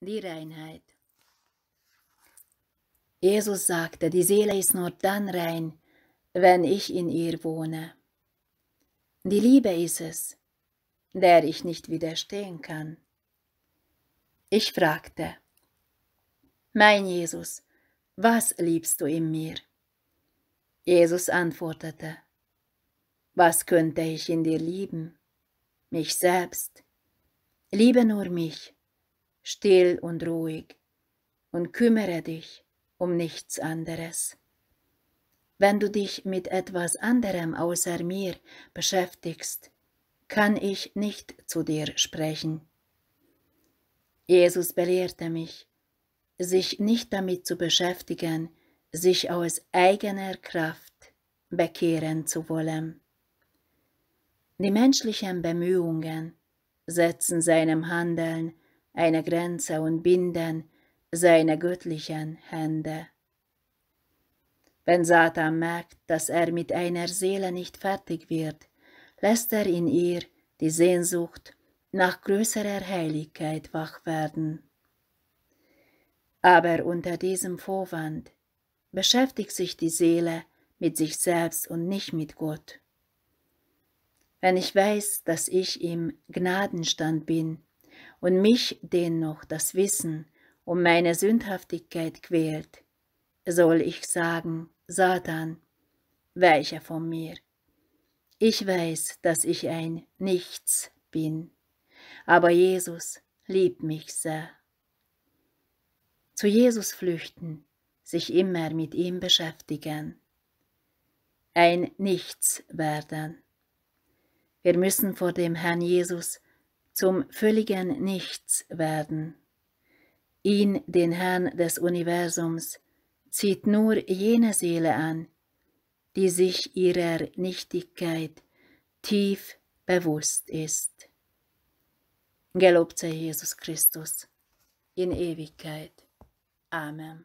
die Reinheit. Jesus sagte, die Seele ist nur dann rein, wenn ich in ihr wohne. Die Liebe ist es, der ich nicht widerstehen kann. Ich fragte, Mein Jesus, was liebst du in mir? Jesus antwortete, Was könnte ich in dir lieben? Mich selbst. Liebe nur mich still und ruhig und kümmere dich um nichts anderes. Wenn du dich mit etwas anderem außer mir beschäftigst, kann ich nicht zu dir sprechen. Jesus belehrte mich, sich nicht damit zu beschäftigen, sich aus eigener Kraft bekehren zu wollen. Die menschlichen Bemühungen setzen seinem Handeln eine Grenze und Binden seine göttlichen Hände. Wenn Satan merkt, dass er mit einer Seele nicht fertig wird, lässt er in ihr die Sehnsucht nach größerer Heiligkeit wach werden. Aber unter diesem Vorwand beschäftigt sich die Seele mit sich selbst und nicht mit Gott. Wenn ich weiß, dass ich im Gnadenstand bin, und mich dennoch das Wissen um meine Sündhaftigkeit quält, soll ich sagen, Satan, weiche von mir. Ich weiß, dass ich ein Nichts bin, aber Jesus liebt mich sehr. Zu Jesus flüchten, sich immer mit ihm beschäftigen. Ein Nichts werden. Wir müssen vor dem Herrn Jesus zum völligen Nichts werden. Ihn, den Herrn des Universums, zieht nur jene Seele an, die sich ihrer Nichtigkeit tief bewusst ist. Gelobt sei Jesus Christus in Ewigkeit. Amen.